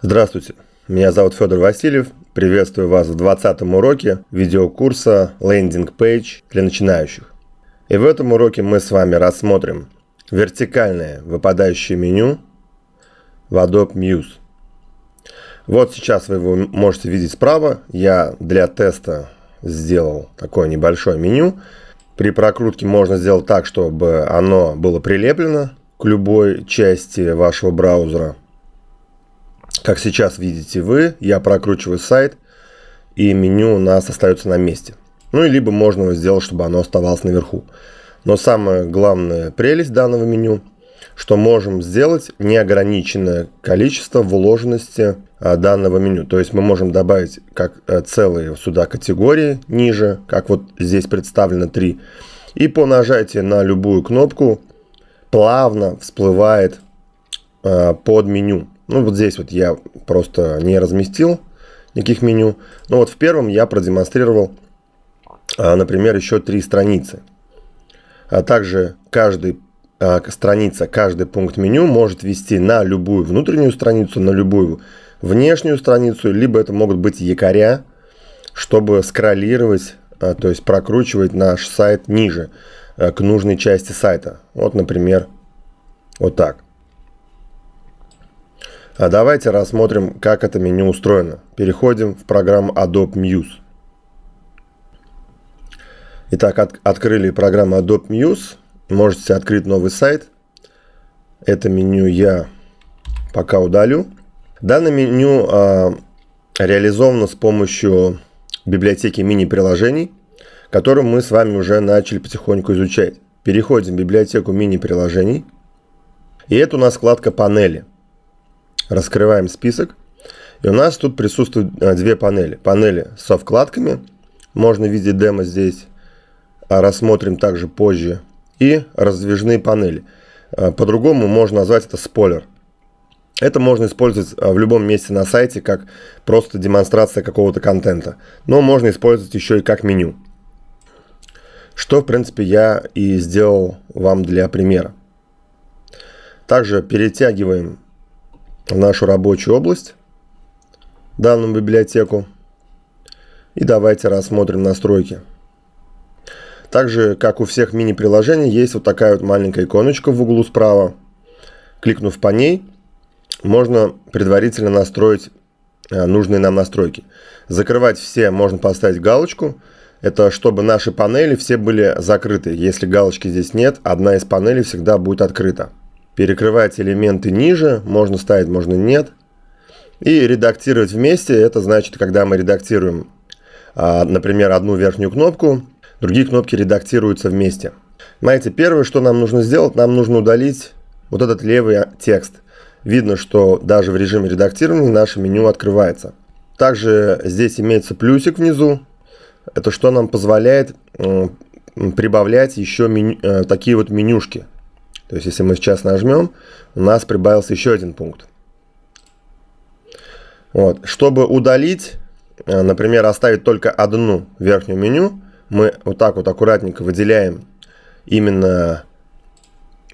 Здравствуйте, меня зовут Федор Васильев. Приветствую вас в 20 уроке видеокурса Landing Page для начинающих». И в этом уроке мы с вами рассмотрим вертикальное выпадающее меню в Adobe Muse. Вот сейчас вы его можете видеть справа. Я для теста сделал такое небольшое меню. При прокрутке можно сделать так, чтобы оно было прилеплено к любой части вашего браузера – как сейчас видите вы, я прокручиваю сайт, и меню у нас остается на месте. Ну и либо можно его сделать, чтобы оно оставалось наверху. Но самая главная прелесть данного меню, что можем сделать неограниченное количество вложенности а, данного меню. То есть мы можем добавить как э, целые сюда категории ниже, как вот здесь представлено 3. И по нажатии на любую кнопку плавно всплывает а, под меню. Ну, вот здесь вот я просто не разместил никаких меню. Ну вот в первом я продемонстрировал, а, например, еще три страницы. А также каждый а, страница, каждый пункт меню может вести на любую внутреннюю страницу, на любую внешнюю страницу, либо это могут быть якоря, чтобы скроллировать, а, то есть прокручивать наш сайт ниже, э, к нужной части сайта. Вот, например, вот так. А давайте рассмотрим, как это меню устроено. Переходим в программу Adobe Muse. Итак, от, открыли программу Adobe Muse. Можете открыть новый сайт. Это меню я пока удалю. Данное меню а, реализовано с помощью библиотеки мини-приложений, которую мы с вами уже начали потихоньку изучать. Переходим в библиотеку мини-приложений. И это у нас вкладка панели. Раскрываем список. И у нас тут присутствуют а, две панели. Панели со вкладками. Можно видеть демо здесь. А, рассмотрим также позже. И раздвижные панели. А, по-другому можно назвать это спойлер. Это можно использовать в любом месте на сайте, как просто демонстрация какого-то контента. Но можно использовать еще и как меню. Что, в принципе, я и сделал вам для примера. Также перетягиваем нашу рабочую область, данную библиотеку. И давайте рассмотрим настройки. Также, как у всех мини-приложений, есть вот такая вот маленькая иконочка в углу справа. Кликнув по ней, можно предварительно настроить э, нужные нам настройки. Закрывать все можно поставить галочку. Это чтобы наши панели все были закрыты. Если галочки здесь нет, одна из панелей всегда будет открыта перекрывать элементы ниже, можно ставить, можно нет. И редактировать вместе, это значит, когда мы редактируем, а, например, одну верхнюю кнопку, другие кнопки редактируются вместе. Знаете, первое, что нам нужно сделать, нам нужно удалить вот этот левый текст. Видно, что даже в режиме редактирования наше меню открывается. Также здесь имеется плюсик внизу. Это что нам позволяет прибавлять еще меню, э, такие вот менюшки. То есть, если мы сейчас нажмем, у нас прибавился еще один пункт. Вот. Чтобы удалить, э, например, оставить только одну верхнюю меню, мы вот так вот аккуратненько выделяем именно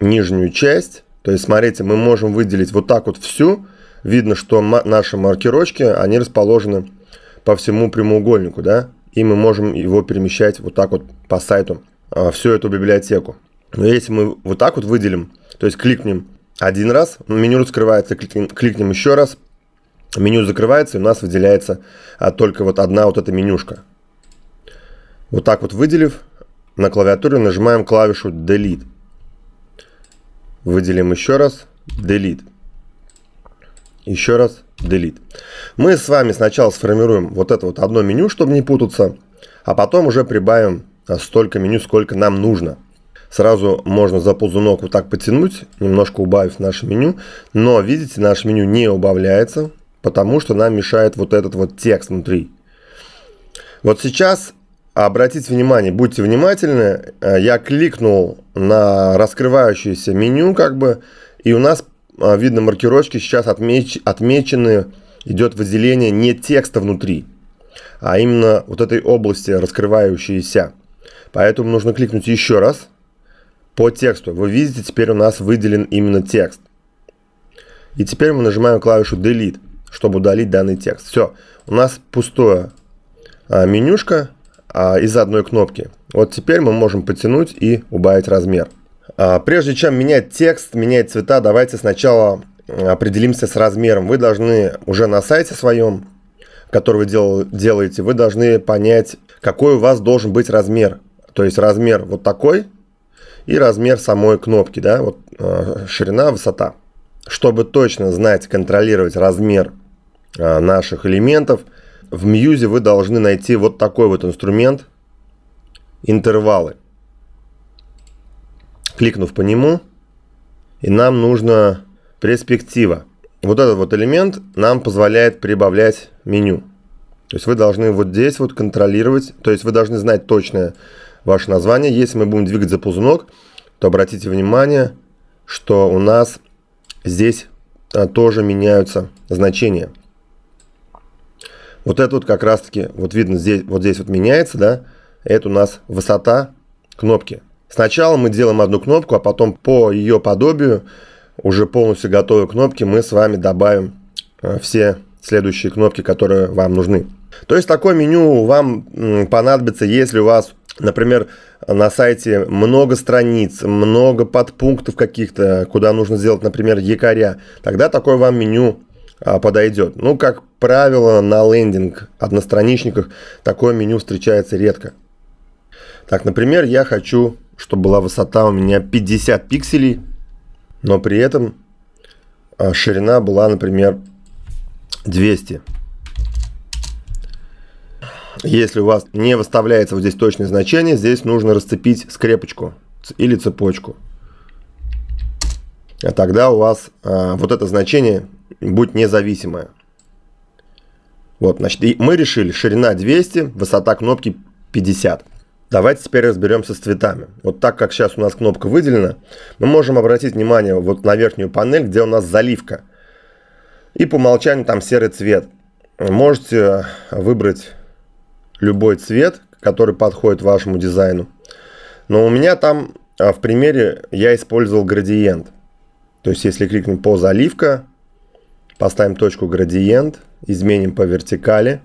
нижнюю часть. То есть, смотрите, мы можем выделить вот так вот всю. Видно, что наши маркировочки, они расположены по всему прямоугольнику, да? И мы можем его перемещать вот так вот по сайту, э, всю эту библиотеку. Но если мы вот так вот выделим, то есть кликнем один раз, ну, меню раскрывается, кликнем, кликнем еще раз, меню закрывается, и у нас выделяется а, только вот одна вот эта менюшка. Вот так вот выделив, на клавиатуре нажимаем клавишу Delete. Выделим еще раз Delete. Еще раз Delete. Мы с вами сначала сформируем вот это вот одно меню, чтобы не путаться, а потом уже прибавим а, столько меню, сколько нам нужно сразу можно за ползунок вот так потянуть, немножко убавив наше меню. Но, видите, наше меню не убавляется, потому что нам мешает вот этот вот текст внутри. Вот сейчас обратите внимание, будьте внимательны, э, я кликнул на раскрывающееся меню, как бы, и у нас, э, видно, маркировочки сейчас отмеч, отмечены, идет выделение не текста внутри, а именно вот этой области раскрывающейся. Поэтому нужно кликнуть еще раз – по тексту. Вы видите, теперь у нас выделен именно текст. И теперь мы нажимаем клавишу Delete, чтобы удалить данный текст. Все, у нас пустое а, менюшка а, из одной кнопки. Вот теперь мы можем потянуть и убавить размер. А, прежде чем менять текст, менять цвета, давайте сначала а, определимся с размером. Вы должны уже на сайте своем, который вы дел, делаете, вы должны понять, какой у вас должен быть размер. То есть размер вот такой, и размер самой кнопки, да, вот э, ширина, высота. Чтобы точно знать, контролировать размер э, наших элементов, в Muse, вы должны найти вот такой вот инструмент интервалы. Кликнув по нему, и нам нужна перспектива. Вот этот вот элемент нам позволяет прибавлять меню. То есть вы должны вот здесь вот контролировать, то есть вы должны знать точное ваше название. Если мы будем двигать за ползунок, то обратите внимание, что у нас здесь а, тоже меняются значения. Вот это вот как раз таки, вот видно здесь, вот здесь вот меняется, да, это у нас высота кнопки. Сначала мы делаем одну кнопку, а потом по ее подобию, уже полностью готовой кнопки, мы с вами добавим а, все следующие кнопки, которые вам нужны. То есть такое меню вам понадобится, если у вас Например, на сайте много страниц, много подпунктов каких-то, куда нужно сделать, например, якоря. Тогда такое вам меню а, подойдет. Ну, как правило, на лендинг одностраничниках такое меню встречается редко. Так, например, я хочу, чтобы была высота у меня 50 пикселей, но при этом а, ширина была, например, 200. Если у вас не выставляется вот здесь точное значение, здесь нужно расцепить скрепочку или цепочку. А тогда у вас а, вот это значение будет независимое. Вот, значит, и мы решили, ширина 200, высота кнопки 50. Давайте теперь разберемся с цветами. Вот так как сейчас у нас кнопка выделена, мы можем обратить внимание вот на верхнюю панель, где у нас заливка. И по умолчанию там серый цвет. Можете а, выбрать любой цвет, который подходит вашему дизайну. Но у меня там а, в примере я использовал градиент. То есть если кликнем по заливка, поставим точку градиент, изменим по вертикали,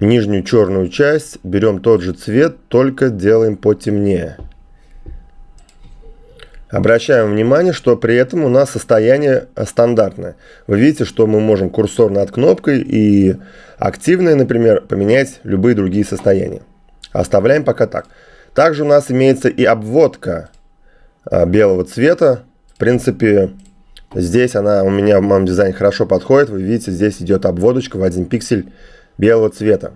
нижнюю черную часть берем тот же цвет, только делаем потемнее. Обращаем внимание, что при этом у нас состояние стандартное. Вы видите, что мы можем курсор над кнопкой и активное, например, поменять любые другие состояния. Оставляем пока так. Также у нас имеется и обводка а, белого цвета. В принципе, здесь она у меня в моем дизайне хорошо подходит. Вы видите, здесь идет обводочка в один пиксель белого цвета.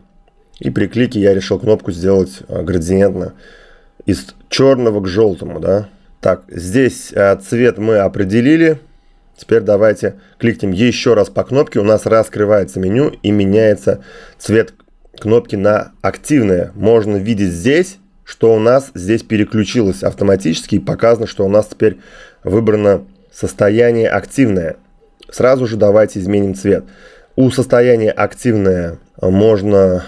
И при клике я решил кнопку сделать а, градиентно из черного к желтому, да, так, здесь э, цвет мы определили. Теперь давайте кликнем еще раз по кнопке. У нас раскрывается меню и меняется цвет кнопки на активное. Можно видеть здесь, что у нас здесь переключилось автоматически и показано, что у нас теперь выбрано состояние активное. Сразу же давайте изменим цвет. У состояния активное можно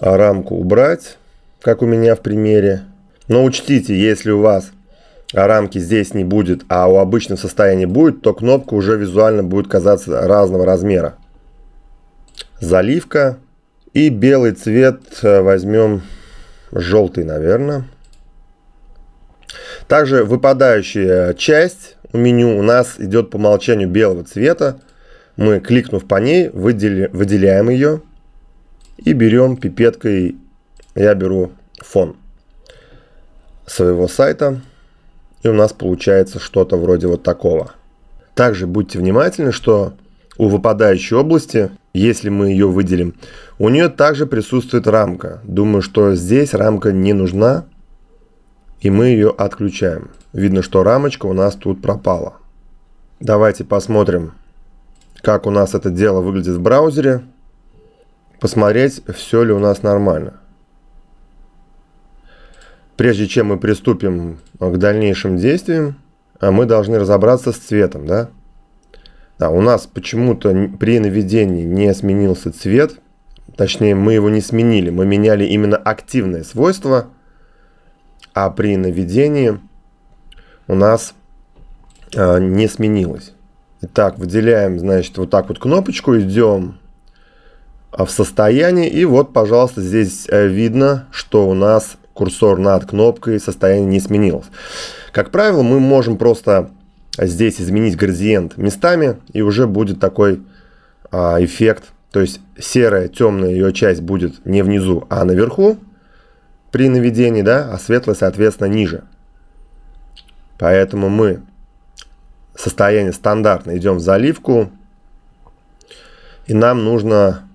рамку убрать, как у меня в примере. Но учтите, если у вас а рамки здесь не будет, а у обычного состояния будет, то кнопка уже визуально будет казаться разного размера. Заливка. И белый цвет э, возьмем желтый, наверное. Также выпадающая часть у меню у нас идет по умолчанию белого цвета. Мы, кликнув по ней, выдели, выделяем ее и берем пипеткой, я беру фон своего сайта. И у нас получается что-то вроде вот такого. Также будьте внимательны, что у выпадающей области, если мы ее выделим, у нее также присутствует рамка. Думаю, что здесь рамка не нужна, и мы ее отключаем. Видно, что рамочка у нас тут пропала. Давайте посмотрим, как у нас это дело выглядит в браузере. Посмотреть, все ли у нас нормально прежде чем мы приступим к дальнейшим действиям, а, мы должны разобраться с цветом, да? Да, у нас почему-то при наведении не сменился цвет, точнее мы его не сменили, мы меняли именно активное свойство, а при наведении у нас э, не сменилось. Итак, выделяем, значит, вот так вот кнопочку, идем а, в состояние, и вот, пожалуйста, здесь э, видно, что у нас курсор над кнопкой, состояние не сменилось. Как правило, мы можем просто здесь изменить градиент местами, и уже будет такой а, эффект. То есть серая, темная ее часть будет не внизу, а наверху при наведении, да, а светлая, соответственно, ниже. Поэтому мы состояние стандартно идем в заливку, и нам нужно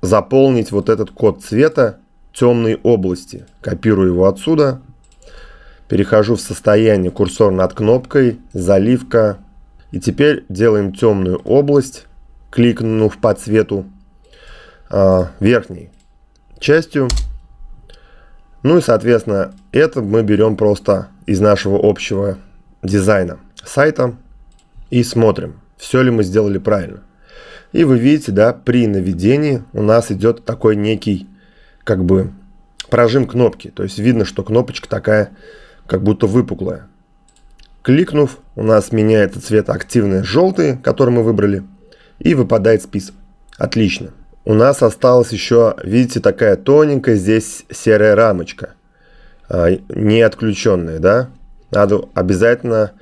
заполнить вот этот код цвета темной области. Копирую его отсюда. Перехожу в состояние курсор над кнопкой, заливка. И теперь делаем темную область, кликнув по цвету э, а, верхней частью. Ну и, соответственно, это мы берем просто из нашего общего дизайна сайта и смотрим, все ли мы сделали правильно. И вы видите, да, при наведении у нас идет такой некий как бы прожим кнопки. То есть видно, что кнопочка такая как будто выпуклая. Кликнув, у нас меняется цвет активный желтый, который мы выбрали, и выпадает список. Отлично. У нас осталась еще, видите, такая тоненькая здесь серая рамочка, а, не отключенная, да? Надо обязательно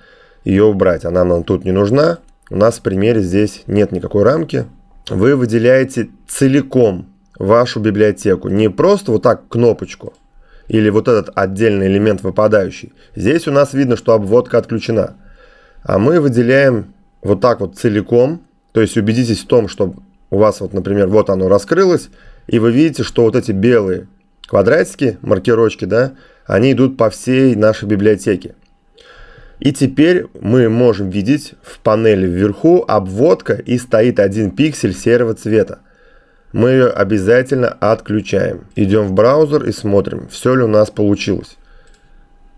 ее убрать, она нам тут не нужна. У нас в примере здесь нет никакой рамки. Вы выделяете целиком вашу библиотеку. Не просто вот так кнопочку или вот этот отдельный элемент выпадающий. Здесь у нас видно, что обводка отключена. А мы выделяем вот так вот целиком. То есть убедитесь в том, что у вас вот, например, вот оно раскрылось. И вы видите, что вот эти белые квадратики, маркирочки, да, они идут по всей нашей библиотеке. И теперь мы можем видеть в панели вверху обводка и стоит один пиксель серого цвета мы ее обязательно отключаем. Идем в браузер и смотрим, все ли у нас получилось.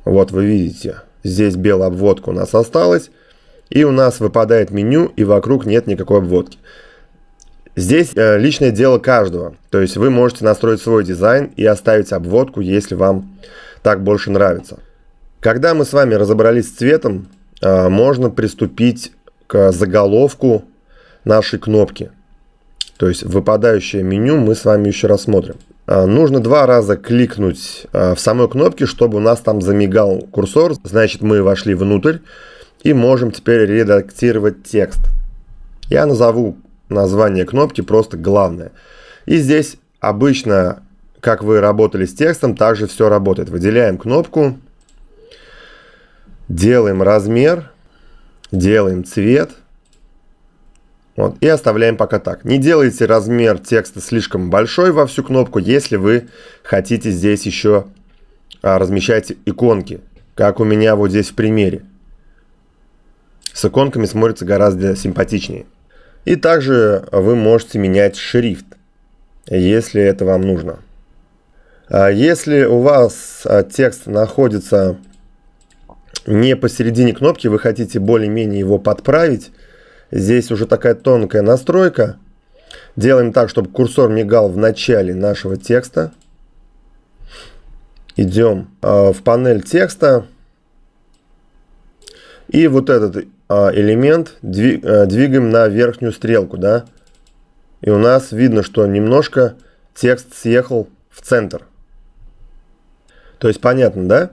Вот вы видите, здесь белая обводка у нас осталась. И у нас выпадает меню, и вокруг нет никакой обводки. Здесь э, личное дело каждого. То есть вы можете настроить свой дизайн и оставить обводку, если вам так больше нравится. Когда мы с вами разобрались с цветом, э, можно приступить к заголовку нашей кнопки. То есть выпадающее меню мы с вами еще рассмотрим. А, нужно два раза кликнуть а, в самой кнопке, чтобы у нас там замигал курсор. Значит, мы вошли внутрь и можем теперь редактировать текст. Я назову название кнопки просто главное. И здесь обычно, как вы работали с текстом, также все работает. Выделяем кнопку, делаем размер, делаем цвет – вот, и оставляем пока так. Не делайте размер текста слишком большой во всю кнопку, если вы хотите здесь еще а, размещать иконки, как у меня вот здесь в примере. С иконками смотрится гораздо симпатичнее. И также вы можете менять шрифт, если это вам нужно. А если у вас а, текст находится не посередине кнопки, вы хотите более-менее его подправить, Здесь уже такая тонкая настройка. Делаем так, чтобы курсор мигал в начале нашего текста. Идем а, в панель текста. И вот этот а, элемент а, двигаем на верхнюю стрелку. Да? И у нас видно, что немножко текст съехал в центр. То есть понятно, да?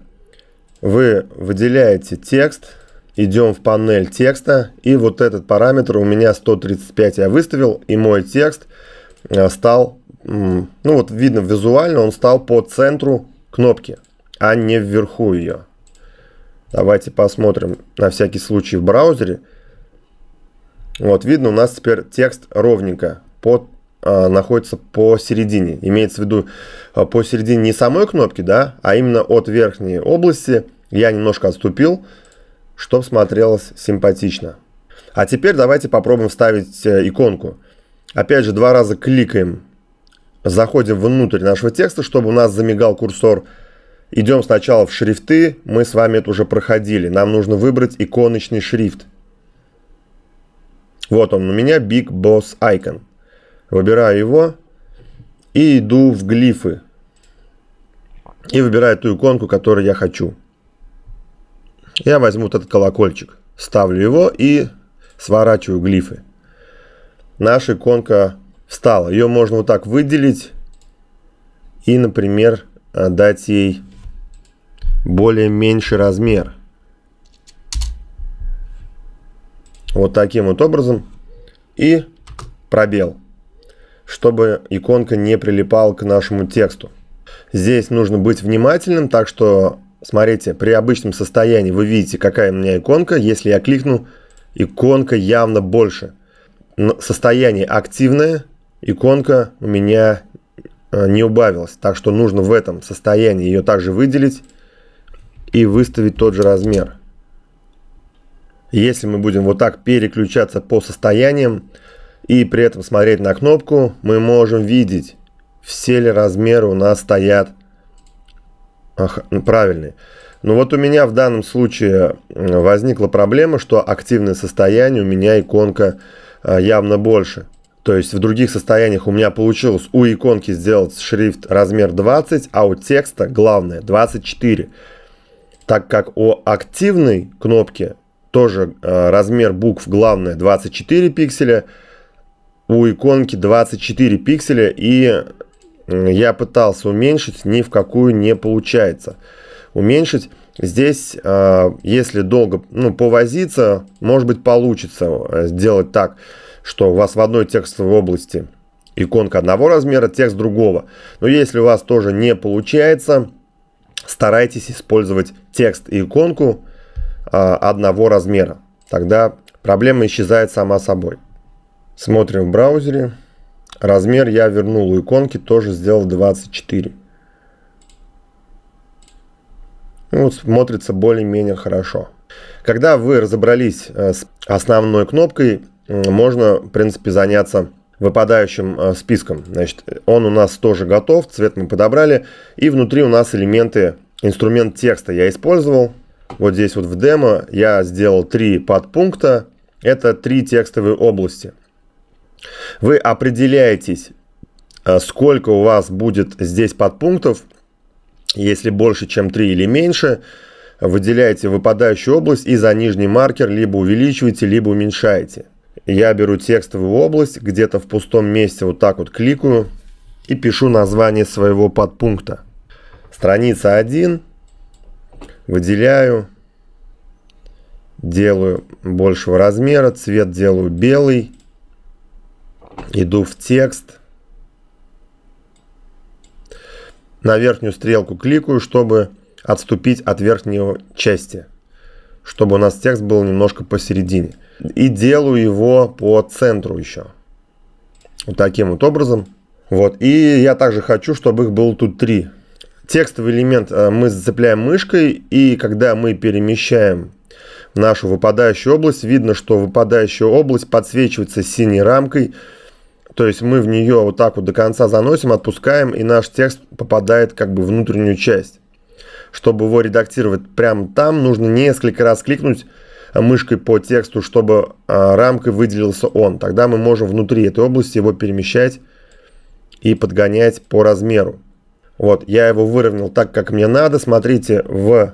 Вы выделяете текст идем в панель текста, и вот этот параметр у меня 135 я выставил, и мой текст э, стал, ну вот видно визуально, он стал по центру кнопки, а не вверху ее. Давайте посмотрим на всякий случай в браузере. Вот, видно, у нас теперь текст ровненько под, э, находится посередине. Имеется в виду э, посередине не самой кнопки, да, а именно от верхней области. Я немножко отступил, что смотрелось симпатично. А теперь давайте попробуем вставить э, иконку. Опять же, два раза кликаем. Заходим внутрь нашего текста, чтобы у нас замигал курсор. Идем сначала в шрифты. Мы с вами это уже проходили. Нам нужно выбрать иконочный шрифт. Вот он у меня, Big Boss Icon. Выбираю его и иду в глифы. И выбираю ту иконку, которую я хочу. Я возьму вот этот колокольчик, ставлю его и сворачиваю глифы. Наша иконка встала. Ее можно вот так выделить и, например, э, дать ей более меньший размер. Вот таким вот образом. И пробел, чтобы иконка не прилипала к нашему тексту. Здесь нужно быть внимательным, так что Смотрите, при обычном состоянии вы видите, какая у меня иконка. Если я кликну, иконка явно больше. Но состояние активное, иконка у меня э, не убавилась. Так что нужно в этом состоянии ее также выделить и выставить тот же размер. Если мы будем вот так переключаться по состояниям и при этом смотреть на кнопку, мы можем видеть, все ли размеры у нас стоят ну, правильный. Но ну, вот у меня в данном случае возникла проблема, что активное состояние у меня иконка э, явно больше. То есть в других состояниях у меня получилось у иконки сделать шрифт размер 20, а у текста главное 24. Так как у активной кнопки тоже э, размер букв главное 24 пикселя, у иконки 24 пикселя и я пытался уменьшить, ни в какую не получается. Уменьшить здесь, а, если долго ну, повозиться, может быть получится э, сделать так, что у вас в одной текстовой области иконка одного размера, текст другого. Но если у вас тоже не получается, старайтесь использовать текст и иконку а, одного размера. Тогда проблема исчезает сама собой. Смотрим в браузере. Размер я вернул у иконки, тоже сделал 24. Ну, вот смотрится более-менее хорошо. Когда вы разобрались э, с основной кнопкой, можно, в принципе, заняться выпадающим э, списком. Значит, он у нас тоже готов, цвет мы подобрали. И внутри у нас элементы, инструмент текста я использовал. Вот здесь вот в демо я сделал три подпункта. Это три текстовые области. Вы определяетесь, э, сколько у вас будет здесь подпунктов. Если больше, чем 3 или меньше, выделяете выпадающую область и за нижний маркер либо увеличиваете, либо уменьшаете. Я беру текстовую область, где-то в пустом месте вот так вот кликаю и пишу название своего подпункта. Страница 1, выделяю, делаю большего размера, цвет делаю белый, Иду в текст. На верхнюю стрелку кликаю, чтобы отступить от верхней части. Чтобы у нас текст был немножко посередине. И делаю его по центру еще. Вот таким вот образом. Вот. И я также хочу, чтобы их было тут три. Текстовый элемент э, мы зацепляем мышкой, и когда мы перемещаем нашу выпадающую область, видно, что выпадающая область подсвечивается синей рамкой, то есть мы в нее вот так вот до конца заносим, отпускаем, и наш текст попадает как бы в внутреннюю часть. Чтобы его редактировать прямо там, нужно несколько раз кликнуть мышкой по тексту, чтобы а, рамкой выделился он. Тогда мы можем внутри этой области его перемещать и подгонять по размеру. Вот, я его выровнял так, как мне надо. Смотрите, в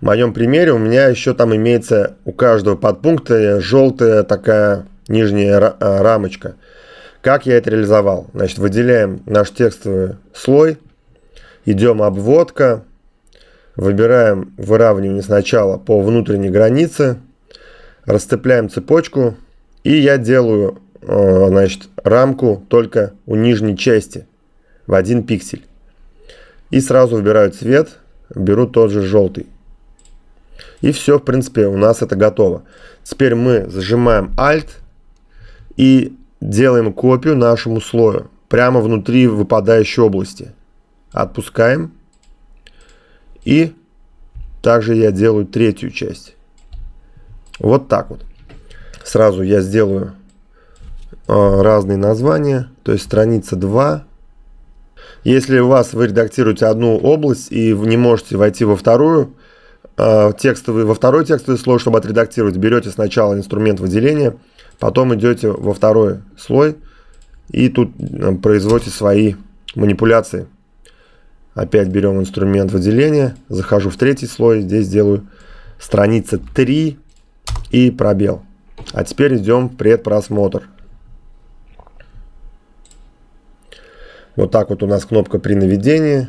моем примере у меня еще там имеется у каждого подпункта э, желтая такая нижняя а, рамочка. Как я это реализовал? Значит, выделяем наш текстовый слой, идем обводка, выбираем выравнивание сначала по внутренней границе, расцепляем цепочку, и я делаю э, значит, рамку только у нижней части в один пиксель. И сразу выбираю цвет, беру тот же желтый. И все, в принципе, у нас это готово. Теперь мы зажимаем Alt, и делаем копию нашему слою прямо внутри выпадающей области. Отпускаем. И также я делаю третью часть. Вот так вот. Сразу я сделаю а, разные названия. То есть страница 2. Если у вас вы редактируете одну область и не можете войти во вторую, э, текстовый, во второй текстовый слой, чтобы отредактировать, берете сначала инструмент выделения – Потом идете во второй слой и тут э, производите свои манипуляции. Опять берем инструмент выделения, захожу в третий слой, здесь делаю страница 3 и пробел. А теперь идем в предпросмотр. Вот так вот у нас кнопка при наведении.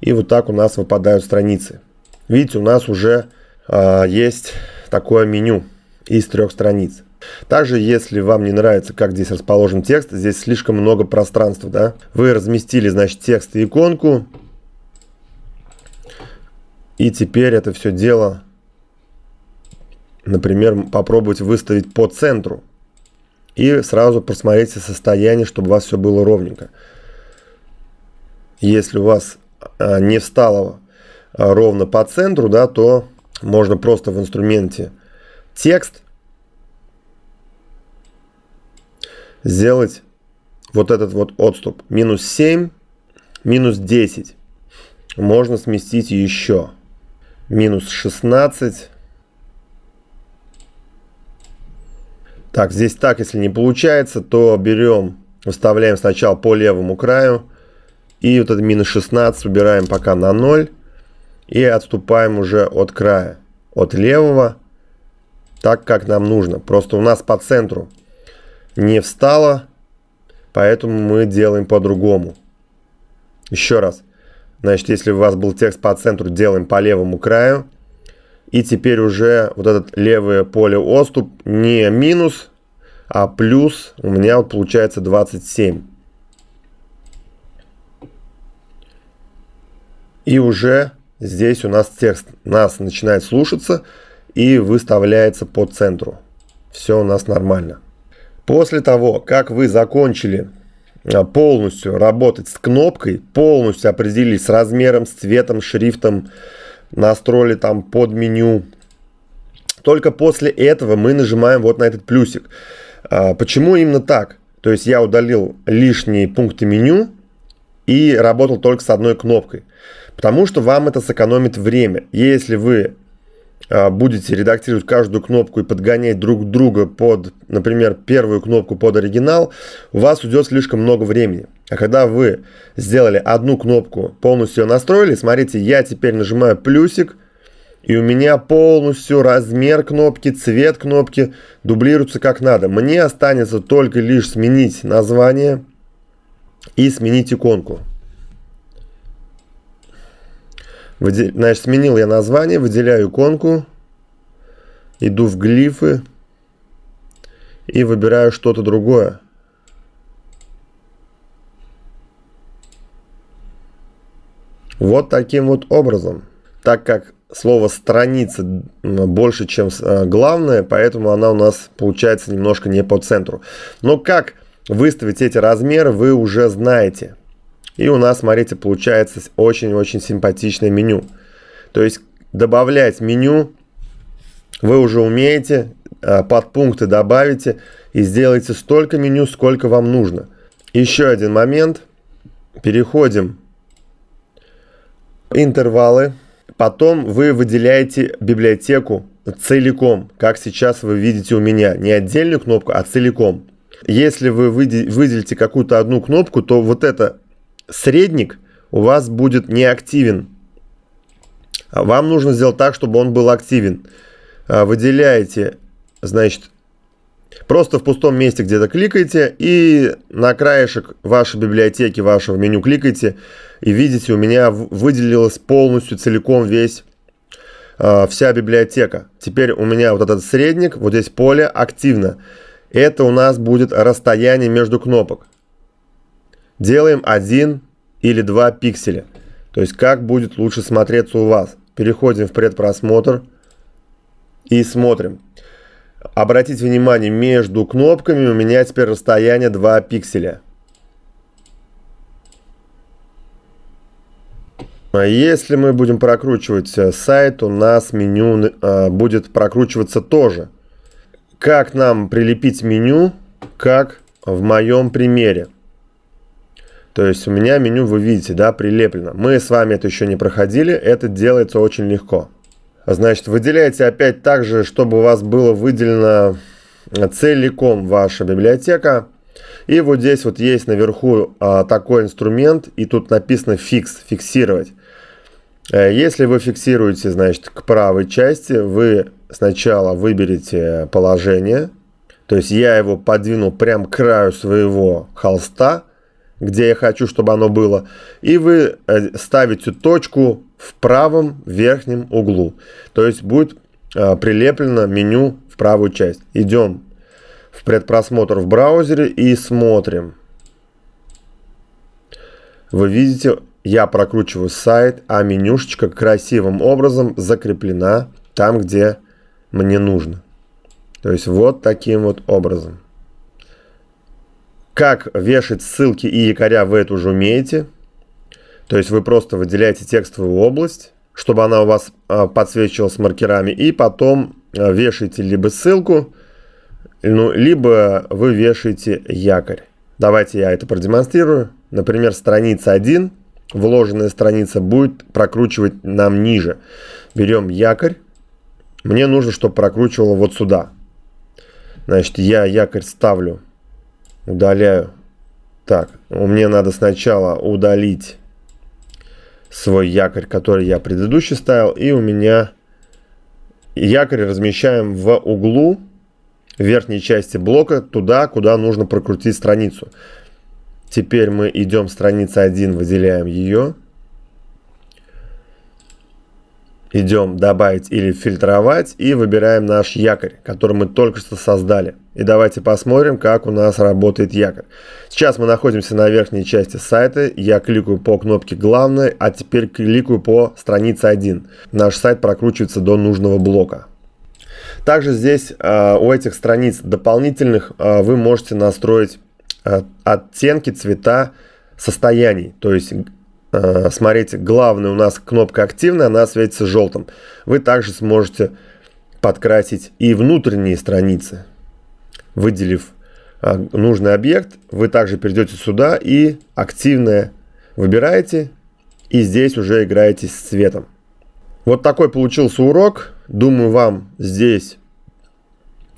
И вот так у нас выпадают страницы. Видите, у нас уже э, есть такое меню из трех страниц. Также, если вам не нравится, как здесь расположен текст, здесь слишком много пространства, да, вы разместили, значит, текст и иконку, и теперь это все дело, например, попробовать выставить по центру. И сразу посмотрите состояние, чтобы у вас все было ровненько. Если у вас а, не встало а, ровно по центру, да, то можно просто в инструменте текст, сделать вот этот вот отступ. Минус 7, минус 10. Можно сместить еще. Минус 16. Так, здесь так, если не получается, то берем, выставляем сначала по левому краю. И вот этот минус 16 убираем пока на 0. И отступаем уже от края. От левого так, как нам нужно. Просто у нас по центру не встало, поэтому мы делаем по-другому. Еще раз. Значит, если у вас был текст по центру, делаем по левому краю. И теперь уже вот этот левое поле отступ не минус, а плюс у меня вот получается 27. И уже здесь у нас текст нас начинает слушаться и выставляется по центру. Все у нас нормально. После того, как вы закончили а, полностью работать с кнопкой, полностью определились с размером, с цветом, шрифтом, настроили там под меню. Только после этого мы нажимаем вот на этот плюсик. А, почему именно так? То есть я удалил лишние пункты меню и работал только с одной кнопкой. Потому что вам это сэкономит время. Если вы Э, будете редактировать каждую кнопку и подгонять друг друга под, например, первую кнопку под оригинал, у вас уйдет слишком много времени. А когда вы сделали одну кнопку, полностью ее настроили, смотрите, я теперь нажимаю плюсик, и у меня полностью размер кнопки, цвет кнопки дублируются как надо. Мне останется только лишь сменить название и сменить иконку. Выдел... Значит, сменил я название, выделяю иконку, иду в глифы и выбираю что-то другое. Вот таким вот образом. Так как слово страница больше, чем э, главное, поэтому она у нас получается немножко не по центру. Но как выставить эти размеры, вы уже знаете. И у нас, смотрите, получается очень-очень симпатичное меню. То есть добавлять меню вы уже умеете, а, подпункты добавите и сделайте столько меню, сколько вам нужно. Еще один момент. Переходим. Интервалы. Потом вы выделяете библиотеку целиком, как сейчас вы видите у меня. Не отдельную кнопку, а целиком. Если вы выделите какую-то одну кнопку, то вот эта средник у вас будет не активен. Вам нужно сделать так, чтобы он был активен. А, выделяете, значит, просто в пустом месте где-то кликаете и на краешек вашей библиотеки, вашего меню кликаете. И видите, у меня выделилась полностью, целиком весь а, вся библиотека. Теперь у меня вот этот средник, вот здесь поле активно. Это у нас будет расстояние между кнопок. Делаем один или два пикселя. То есть как будет лучше смотреться у вас. Переходим в предпросмотр и смотрим. Обратите внимание, между кнопками у меня теперь расстояние 2 пикселя. А если мы будем прокручивать э, сайт, у нас меню э, будет прокручиваться тоже. Как нам прилепить меню, как в моем примере. То есть у меня меню, вы видите, да, прилеплено. Мы с вами это еще не проходили, это делается очень легко. Значит, выделяете опять так же, чтобы у вас было выделено э, целиком ваша библиотека. И вот здесь вот есть наверху а, такой инструмент, и тут написано fix, «фиксировать». Э, если вы фиксируете, значит, к правой части, вы сначала выберете положение, то есть я его подвинул прямо к краю своего холста, где я хочу, чтобы оно было, и вы э, ставите точку в правом верхнем углу. То есть будет э, прилеплено меню в правую часть. Идем в предпросмотр в браузере и смотрим. Вы видите, я прокручиваю сайт, а менюшечка красивым образом закреплена там, где мне нужно. То есть вот таким вот образом. Как вешать ссылки и якоря вы это уже умеете. То есть вы просто выделяете текстовую область, чтобы она у вас а, подсвечивалась маркерами, и потом а, вешаете либо ссылку, ну, либо вы вешаете якорь. Давайте я это продемонстрирую. Например, страница 1, вложенная страница будет прокручивать нам ниже. Берем якорь. Мне нужно, чтобы прокручивало вот сюда. Значит, я якорь ставлю Удаляю. Так, мне надо сначала удалить свой якорь, который я предыдущий ставил. И у меня якорь размещаем в углу верхней части блока, туда, куда нужно прокрутить страницу. Теперь мы идем страница 1, выделяем ее. Идем добавить или фильтровать и выбираем наш якорь, который мы только что создали. И давайте посмотрим, как у нас работает якорь. Сейчас мы находимся на верхней части сайта. Я кликаю по кнопке «Главное», а теперь кликаю по странице 1. Наш сайт прокручивается до нужного блока. Также здесь э, у этих страниц дополнительных э, вы можете настроить э, оттенки, цвета, состояний. То есть э, смотрите, главная у нас кнопка активная, она светится желтым. Вы также сможете подкрасить и внутренние страницы выделив а, нужный объект, вы также перейдете сюда и активное выбираете. И здесь уже играете с цветом. Вот такой получился урок. Думаю, вам здесь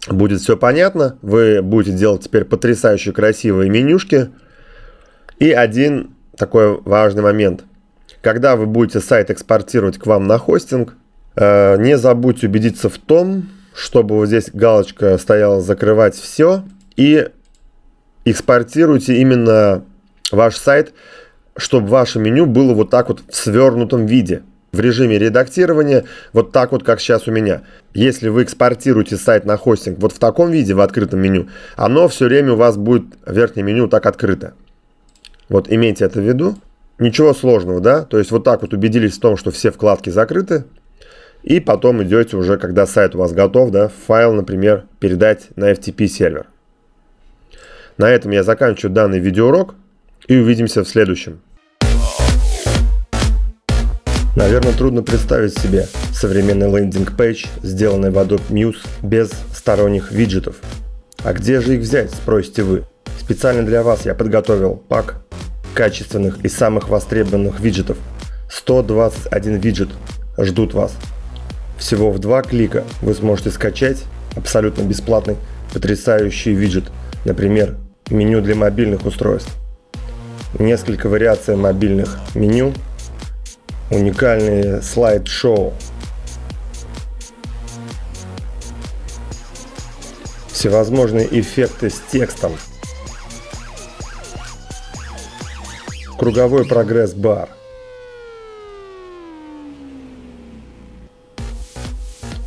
будет все понятно. Вы будете делать теперь потрясающие красивые менюшки. И один такой важный момент. Когда вы будете сайт экспортировать к вам на хостинг, э, не забудьте убедиться в том, чтобы вот здесь галочка стояла «Закрывать все» и экспортируйте именно ваш сайт, чтобы ваше меню было вот так вот в свернутом виде в режиме редактирования, вот так вот, как сейчас у меня. Если вы экспортируете сайт на хостинг вот в таком виде, в открытом меню, оно все время у вас будет, верхнее меню, так открыто. Вот имейте это в виду. Ничего сложного, да? То есть вот так вот убедились в том, что все вкладки закрыты, и потом идете уже, когда сайт у вас готов, да, файл, например, передать на FTP сервер. На этом я заканчиваю данный видеоурок и увидимся в следующем. Наверное, трудно представить себе современный лендинг-пейдж, сделанный в Adobe Muse без сторонних виджетов. А где же их взять, спросите вы? Специально для вас я подготовил пак качественных и самых востребованных виджетов. 121 виджет ждут вас. Всего в два клика вы сможете скачать абсолютно бесплатный потрясающий виджет, например, меню для мобильных устройств. Несколько вариаций мобильных меню, уникальные слайд-шоу. Всевозможные эффекты с текстом. Круговой прогресс-бар –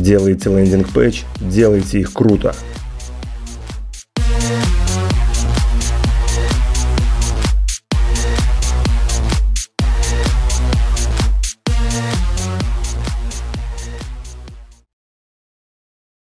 делаете лендинг-пэйдж, делайте их круто.